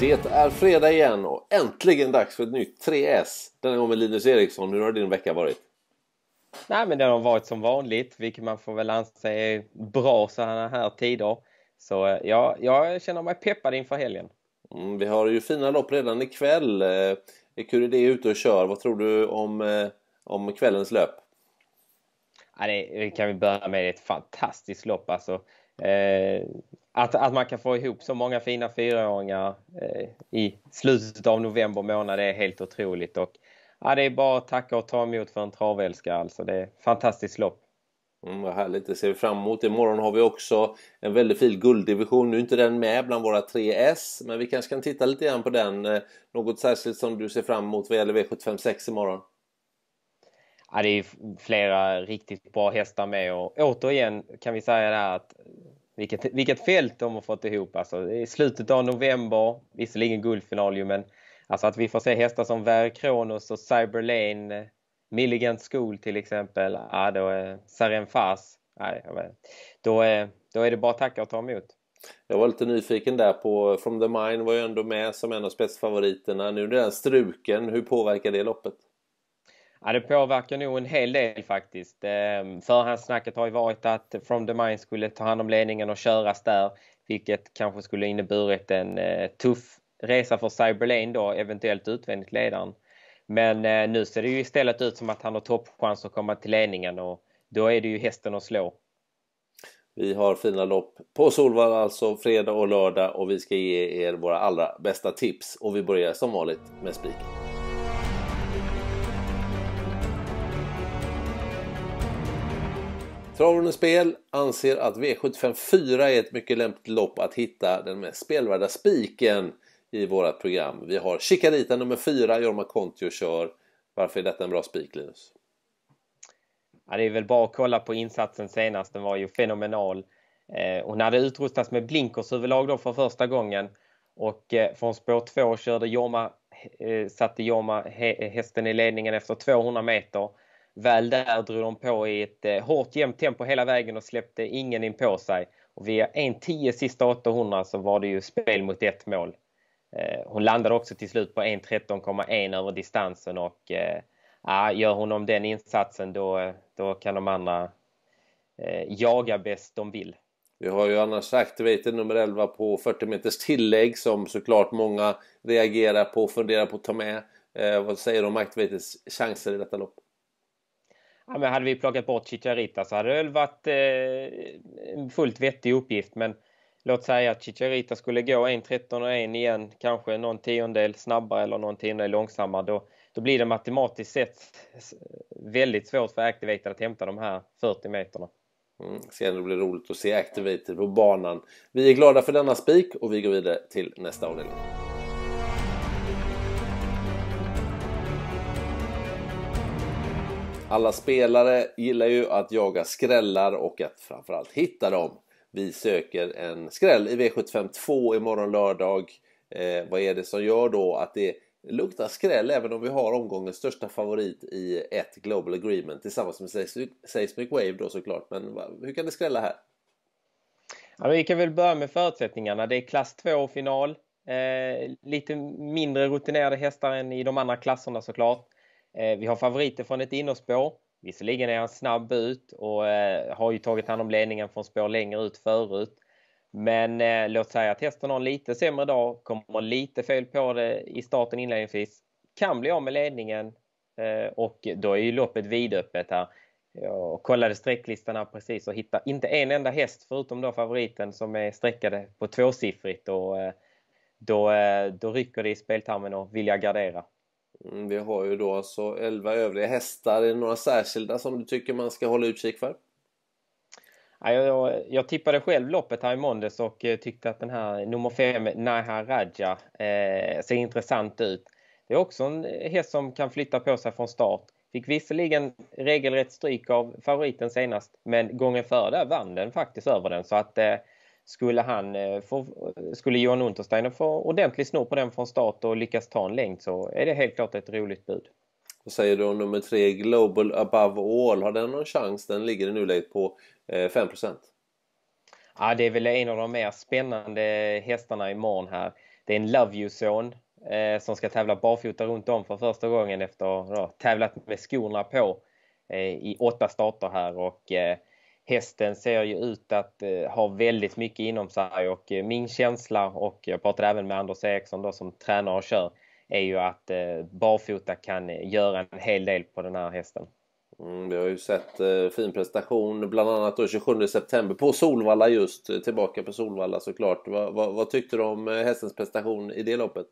Det är fredag igen och äntligen dags för ett nytt 3S. Denna gång med Linus Eriksson. Hur har din vecka varit? Nej, men den har varit som vanligt, vilket man får väl anse är bra sådana här tider. Så eh, ja, jag känner mig peppad inför helgen. Mm, vi har ju fina lopp redan ikväll. EQD eh, är ute och kör. Vad tror du om, eh, om kvällens löp? Ja, det kan vi börja med. ett fantastiskt lopp. Alltså, Eh, att, att man kan få ihop så många fina fyraåringar eh, i slutet av november månad är helt otroligt. Och, ja, det är bara att tacka och ta emot för en travälskare. Alltså, det är ett fantastiskt lopp. Mm, vad härligt, det ser vi fram emot. Imorgon har vi också en väldigt fin gulddivision. Nu är inte den med bland våra 3S, men vi kanske kan titta lite grann på den. Eh, något särskilt som du ser fram emot vad gäller V756 imorgon? Ja, det är flera riktigt bra hästar med och återigen kan vi säga det här att vilket, vilket fält de har fått ihop. Alltså, I slutet av november, visserligen guldfinal ju, men alltså att vi får se hästar som Ver Kronos och Cyberlane, Milligan School till exempel, ja, då är Saren Fass, ja, då, är, då är det bara att tacka och ta emot. Jag var lite nyfiken där på From the Mine var ju ändå med som en av spetsfavoriterna. Nu är den struken, hur påverkar det loppet? Ja, det påverkar nog en hel del faktiskt. Ehm, förhandssnacket har ju varit att From the Mind skulle ta hand om ledningen och köras där. Vilket kanske skulle inneburit en eh, tuff resa för Cyberlane då, eventuellt utvändigt ledaren. Men eh, nu ser det ju istället ut som att han har toppchans att komma till ledningen och då är det ju hästen att slå. Vi har fina lopp på Solvalla alltså fredag och lördag och vi ska ge er våra allra bästa tips och vi börjar som vanligt med spiken. Traven Spel anser att V75 4 är ett mycket lämpligt lopp att hitta den mest spelvärda spiken i vårat program. Vi har Chicarita nummer 4, Jorma Kontio kör. Varför är detta en bra spik, Linus? Ja, det är väl bara att kolla på insatsen senast, den var ju fenomenal. Eh, hon hade utrustats med blinkers överlag då för första gången och eh, från spår 2 körde Jorma, eh, satte Jorma hästen i ledningen efter 200 meter väl där drog de på i ett eh, hårt jämnt tempo hela vägen och släppte ingen in på sig. Och via 1.10 sista 800 så var det ju spel mot ett mål. Eh, hon landade också till slut på 1.13,1 över distansen och ja, eh, ah, gör hon om den insatsen då, då kan de andra jaga bäst de vill. Vi har ju annars aktiverat nummer 11 på 40 meters tillägg som såklart många reagerar på och funderar på att ta med. Eh, vad säger du om Aktivitets chanser i detta lopp? ja, men hade vi plockat bort Chicharita så hade det väl varit eh, en fullt vettig uppgift. Men låt säga att Chicharita skulle gå 1.13 och 1 igen, kanske någon tiondel snabbare eller någon tiondel långsammare. Då, då blir det matematiskt sett väldigt svårt för Activated att hämta de här 40 meterna. Mm, sen det blir roligt att se Activated på banan. Vi är glada för denna spik och vi går vidare till nästa avdelning. Alla spelare gillar ju att jaga skrällar och att framförallt hitta dem. Vi söker en skräll i V75 2 imorgon lördag. Eh, vad är det som gör då att det luktar skräll även om vi har omgångens största favorit i ett Global Agreement tillsammans med Seismic Wave då såklart. Men hur kan det skrälla här? Ja, vi kan väl börja med förutsättningarna. Det är klass 2-final. Eh, lite mindre rutinerade hästar än i de andra klasserna såklart. Eh, vi har favoriter från ett innerspår. Visserligen är han snabb ut och eh, har ju tagit hand om ledningen från spår längre ut förut. Men eh, låt säga att hästen har en lite sämre dag, kommer lite fel på det i starten inledningsvis. Kan bli av med ledningen och då är ju loppet vidöppet här. Jag kollade sträcklistan här precis och hittade inte en enda häst förutom då favoriten som är sträckade på tvåsiffrigt. Och, då, då rycker det i speltarmen och vill jag gardera. Mm, vi har ju då alltså 11 övriga hästar. Är det några särskilda som du tycker man ska hålla utkik för? Jag, jag, jag tippade själv loppet här i måndags och eh, tyckte att den här nummer 5, Naha Raja, eh, ser intressant ut. Det är också en häst som kan flytta på sig från start. Fick visserligen regelrätt stryk av favoriten senast, men gången före där vann den faktiskt över den. Så att eh, skulle, han eh, få, skulle Johan Untersteiner få ordentlig snor på den från start och lyckas ta en längd så är det helt klart ett roligt bud. Vad säger du om nummer tre, Global Above All? Har den någon chans? Den ligger i nuläget på 5 eh, Ja, det är väl en av de mer spännande hästarna imorgon här. Det är en Love You-son eh, som ska tävla barfota runt om för första gången efter att ha tävlat med skorna på i åtta starter här. Och, eh, hästen ser ju ut att eh, ha väldigt mycket inom sig och eh, min känsla och jag pratade även med Anders Eriksson då som tränar och kör är ju att eh, barfota kan göra en hel del på den här hästen. Mm, vi har ju sett eh, fin prestation bland annat då 27 september på Solvalla just, tillbaka på Solvalla såklart. Va, va, vad tyckte du om hästens prestation i det loppet?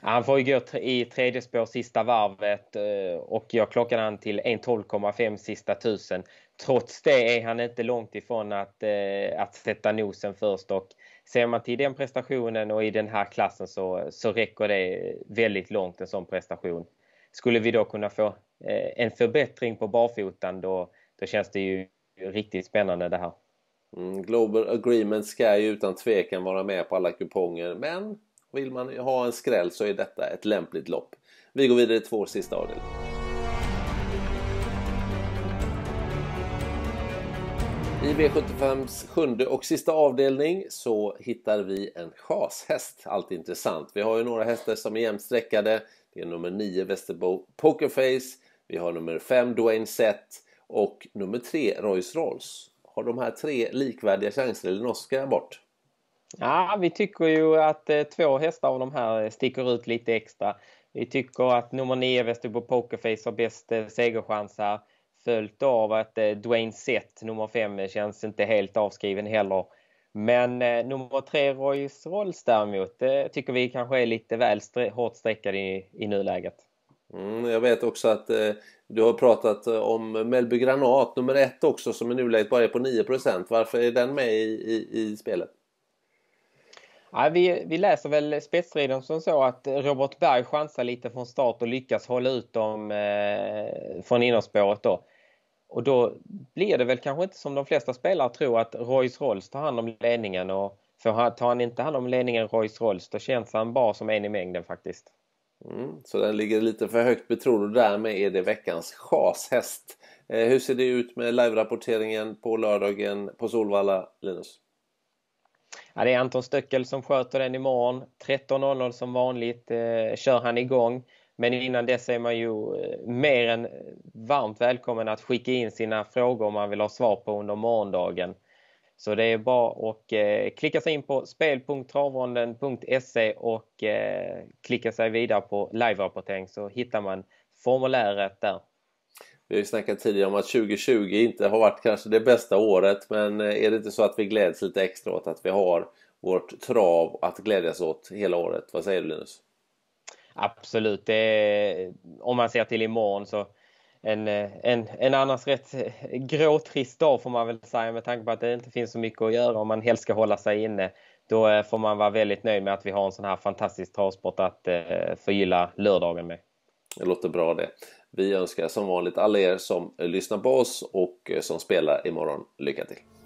Han får ju gå i tredje spår sista varvet eh, och jag klockade han till 1.12,5 sista tusen. Trots det är han inte långt ifrån att, eh, att sätta nosen först och ser man till den prestationen och i den här klassen så, så räcker det väldigt långt en sån prestation. Skulle vi då kunna få eh, en förbättring på barfotan då, då känns det ju riktigt spännande det här. Mm, Global Agreement ska ju utan tvekan vara med på alla kuponger men vill man ha en skräll så är detta ett lämpligt lopp. Vi går vidare till vår sista avdelning. I V75s sjunde och sista avdelning så hittar vi en chashäst. Allt intressant. Vi har ju några hästar som är jämnsträckade. Det är nummer 9 Västerbo Pokerface. Vi har nummer 5 Dwayne Sett och nummer 3 Royce Rolls. Har de här tre likvärdiga chanser eller norska bort? Ja, vi tycker ju att eh, två hästar av de här eh, sticker ut lite extra. Vi tycker att nummer 9 Västerbo Pokerface har bäst eh, segerchans här. Följt av att Dwayne Sett, nummer 5, känns inte helt avskriven heller. Men eh, nummer 3 Royce Rolls däremot tycker vi kanske är lite väl stre hårt streckad i, i nuläget. Mm, jag vet också att du har pratat om Melby Granat nummer 1 också som i nuläget bara är på 9 Varför är den med i, i, i spelet? Ja, vi, vi läser väl spetsstriden som så att Robert Berg chansar lite från start och lyckas hålla ut dem eh, från innerspåret då. Och då blir det väl kanske inte som de flesta spelare tror att Royce Rolls tar hand om ledningen och för tar han inte hand om ledningen Royce Rolls då känns han bara som en i mängden faktiskt. Mm, så den ligger lite för högt betrodd och därmed är det veckans chashäst. Eh, hur ser det ut med live-rapporteringen på lördagen på Solvalla, Linus? Ja, det är Anton Stöckel som sköter den imorgon. 13.00 som vanligt eh, kör han igång. Men innan dess är man ju eh, mer än varmt välkommen att skicka in sina frågor om man vill ha svar på under morgondagen. Så det är bara att eh, klicka sig in på spel.travronden.se och eh, klicka sig vidare på live-rapportering så hittar man formuläret där. Vi har ju snackat tidigare om att 2020 inte har varit kanske det bästa året men eh, är det inte så att vi gläds lite extra åt att vi har vårt trav att glädjas åt hela året? Vad säger du Linus? Absolut, är, om man ser till imorgon så en, eh, en, en annars rätt eh, gråtrist dag får man väl säga med tanke på att det inte finns så mycket att göra om man helst ska hålla sig inne. Då får man vara väldigt nöjd med att vi har en sån här fantastisk travsport att förgylla lördagen med. Det låter bra det. Vi önskar som vanligt alla er som lyssnar på oss och eh, som spelar imorgon lycka till!